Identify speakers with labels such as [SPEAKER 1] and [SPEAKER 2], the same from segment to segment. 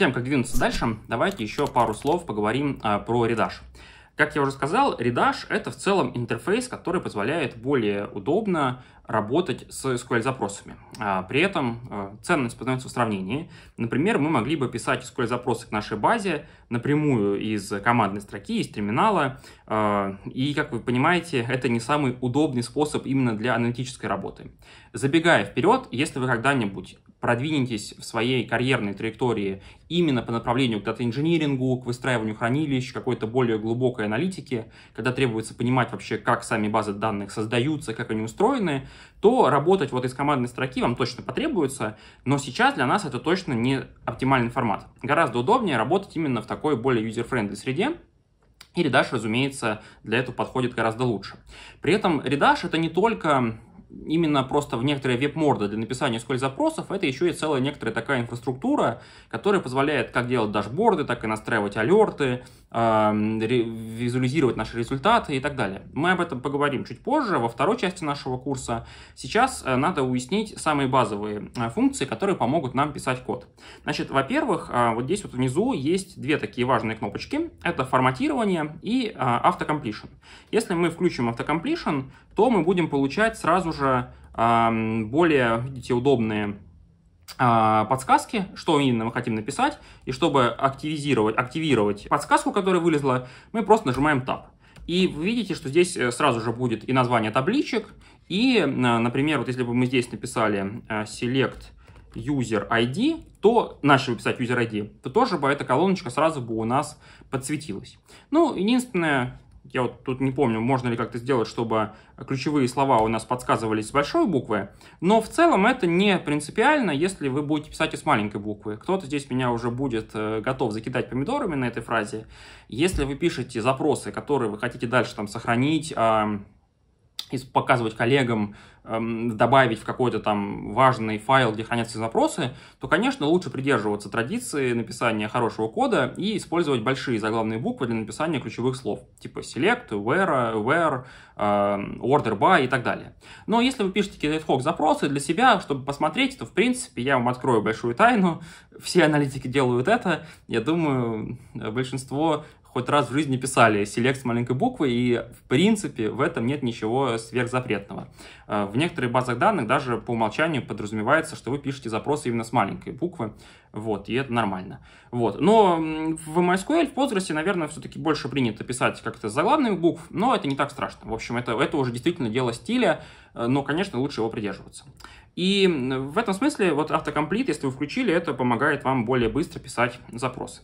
[SPEAKER 1] тем, как двинуться дальше, давайте еще пару слов поговорим а, про Redash. Как я уже сказал, Redash — это в целом интерфейс, который позволяет более удобно работать с SQL-запросами. А, при этом а, ценность познается в сравнении. Например, мы могли бы писать SQL-запросы к нашей базе напрямую из командной строки, из терминала. А, и, как вы понимаете, это не самый удобный способ именно для аналитической работы. Забегая вперед, если вы когда-нибудь продвинетесь в своей карьерной траектории именно по направлению к дата-инжинирингу, к выстраиванию хранилищ, какой-то более глубокой аналитики, когда требуется понимать вообще, как сами базы данных создаются, как они устроены, то работать вот из командной строки вам точно потребуется, но сейчас для нас это точно не оптимальный формат. Гораздо удобнее работать именно в такой более юзер-френдли среде, и Redash, разумеется, для этого подходит гораздо лучше. При этом Redash — это не только именно просто в некоторые веб-морды для написания сколь запросов это еще и целая некоторая такая инфраструктура, которая позволяет как делать дашборды, так и настраивать алерты, визуализировать наши результаты и так далее. Мы об этом поговорим чуть позже, во второй части нашего курса. Сейчас э, надо уяснить самые базовые э, функции, которые помогут нам писать код. Значит, во-первых, э, вот здесь вот внизу есть две такие важные кнопочки. Это форматирование и автокомплишн. Если мы включим автокомплишн, то мы будем получать сразу же более, видите, удобные а, подсказки, что именно мы хотим написать, и чтобы активизировать, активировать подсказку, которая вылезла, мы просто нажимаем Tab. И вы видите, что здесь э, сразу же будет и название табличек, и, э, например, вот если бы мы здесь написали э, select user ID, то начали писать user ID, то тоже бы эта колоночка сразу бы у нас подсветилась. Ну, единственное, я вот тут не помню, можно ли как-то сделать, чтобы ключевые слова у нас подсказывались с большой буквы, но в целом это не принципиально, если вы будете писать с маленькой буквы. Кто-то здесь меня уже будет э, готов закидать помидорами на этой фразе. Если вы пишете запросы, которые вы хотите дальше там сохранить, показывать коллегам, эм, добавить в какой-то там важный файл, где хранятся запросы, то, конечно, лучше придерживаться традиции написания хорошего кода и использовать большие заглавные буквы для написания ключевых слов, типа select, where, where, эм, order by и так далее. Но если вы пишете какие-то ad запросы для себя, чтобы посмотреть, то, в принципе, я вам открою большую тайну, все аналитики делают это, я думаю, большинство хоть раз в жизни писали select с маленькой буквы, и в принципе в этом нет ничего сверхзапретного. Э, в некоторых базах данных даже по умолчанию подразумевается, что вы пишете запросы именно с маленькой буквы, вот, и это нормально. Вот. Но в MySQL в возрасте, наверное, все-таки больше принято писать как-то с заглавных букв, но это не так страшно. В общем, это, это уже действительно дело стиля, э, но, конечно, лучше его придерживаться. И в этом смысле вот автокомплит, если вы включили, это помогает вам более быстро писать запросы.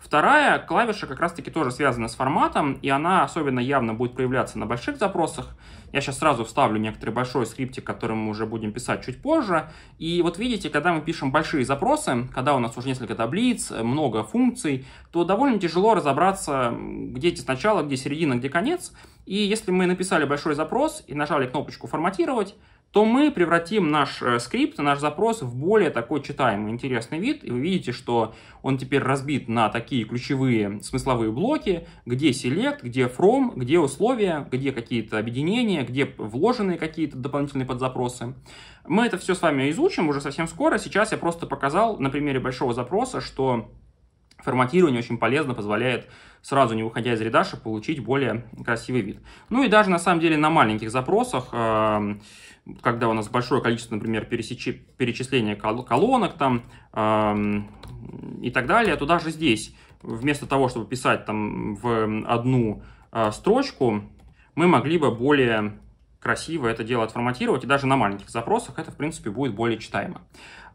[SPEAKER 1] Вторая клавиша как раз-таки тоже связана с форматом, и она особенно явно будет проявляться на больших запросах. Я сейчас сразу вставлю некоторый большой скриптик, который мы уже будем писать чуть позже. И вот видите, когда мы пишем большие запросы, когда у нас уже несколько таблиц, много функций, то довольно тяжело разобраться, где здесь начало, где середина, где конец. И если мы написали большой запрос и нажали кнопочку «Форматировать», то мы превратим наш э, скрипт, наш запрос в более такой читаемый, интересный вид. И вы видите, что он теперь разбит на такие ключевые смысловые блоки, где select, где from, где условия, где какие-то объединения, где вложенные какие-то дополнительные подзапросы. Мы это все с вами изучим уже совсем скоро. Сейчас я просто показал на примере большого запроса, что Форматирование очень полезно, позволяет сразу, не выходя из редаша, получить более красивый вид. Ну и даже на самом деле на маленьких запросах, эм, когда у нас большое количество, например, пересечи, перечисления колонок там эм, и так далее, то даже здесь, вместо того, чтобы писать там в одну э, строчку, мы могли бы более красиво это дело отформатировать, и даже на маленьких запросах это, в принципе, будет более читаемо.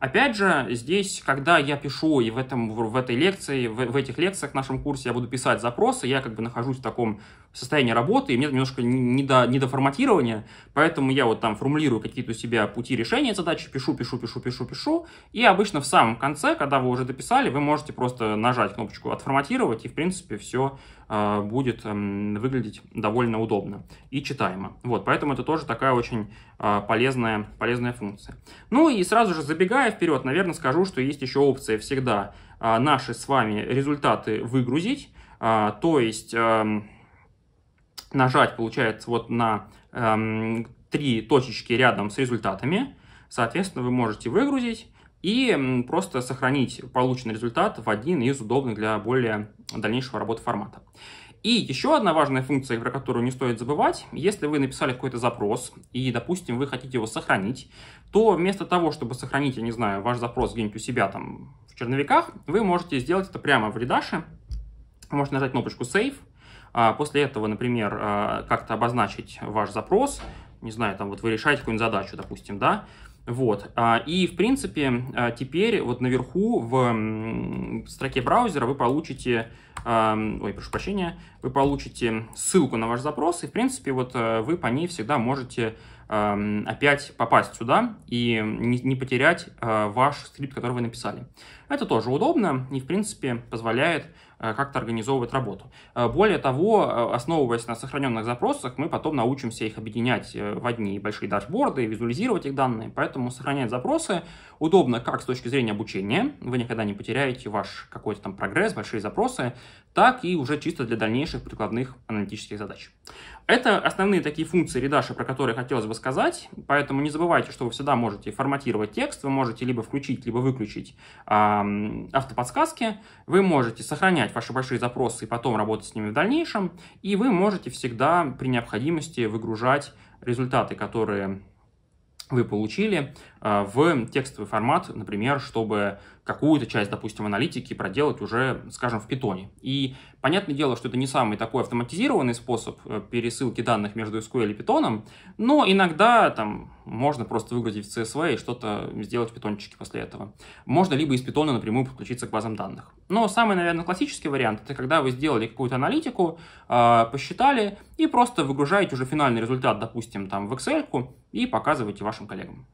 [SPEAKER 1] Опять же, здесь, когда я пишу и в, этом, в этой лекции, в, в этих лекциях в нашем курсе я буду писать запросы, я как бы нахожусь в таком состоянии работы, и мне немножко не до, не до форматирования, поэтому я вот там формулирую какие-то у себя пути решения задачи, пишу, пишу, пишу, пишу, пишу, и обычно в самом конце, когда вы уже дописали, вы можете просто нажать кнопочку «Отформатировать», и в принципе все э, будет э, выглядеть довольно удобно и читаемо. Вот, поэтому это тоже такая очень э, полезная, полезная функция. Ну и сразу же забегая вперед, наверное, скажу, что есть еще опция всегда а, наши с вами результаты выгрузить, а, то есть эм, нажать, получается, вот на эм, три точечки рядом с результатами, соответственно, вы можете выгрузить и просто сохранить полученный результат в один из удобных для более дальнейшего работы формата. И еще одна важная функция, про которую не стоит забывать, если вы написали какой-то запрос, и, допустим, вы хотите его сохранить, то вместо того, чтобы сохранить, я не знаю, ваш запрос где-нибудь у себя там в черновиках, вы можете сделать это прямо в редаше. Можете нажать кнопочку Save, а, После этого, например, а, как-то обозначить ваш запрос, не знаю, там вот вы решаете какую-нибудь задачу, допустим, да, вот. А, и, в принципе, а, теперь вот наверху в строке браузера вы получите, а, ой, прошу прощения, вы получите ссылку на ваш запрос, и, в принципе, вот э, вы по ней всегда можете опять попасть сюда и не потерять ваш скрипт, который вы написали. Это тоже удобно и, в принципе, позволяет Э, как-то организовывать работу. Э, более того, э, основываясь на сохраненных запросах, мы потом научимся их объединять в одни большие дашборды, визуализировать их данные, поэтому сохранять запросы удобно как с точки зрения обучения, вы никогда не потеряете ваш какой-то там прогресс, большие запросы, так и уже чисто для дальнейших прикладных аналитических задач. Это основные такие функции редаша, про которые хотелось бы сказать, поэтому не забывайте, что вы всегда можете форматировать текст, вы можете либо включить, либо выключить э, автоподсказки, вы можете сохранять ваши большие запросы и потом работать с ними в дальнейшем, и вы можете всегда при необходимости выгружать результаты, которые вы получили а, в текстовый формат, например, чтобы какую-то часть, допустим, аналитики проделать уже, скажем, в питоне. И понятное дело, что это не самый такой автоматизированный способ э, пересылки данных между SQL и питоном, но иногда там можно просто выгрузить в CSV и что-то сделать в питончике после этого. Можно либо из питона напрямую подключиться к базам данных. Но самый, наверное, классический вариант — это когда вы сделали какую-то аналитику, а, посчитали и просто выгружаете уже финальный результат, допустим, там в Excel, и показываете вашим коллегам.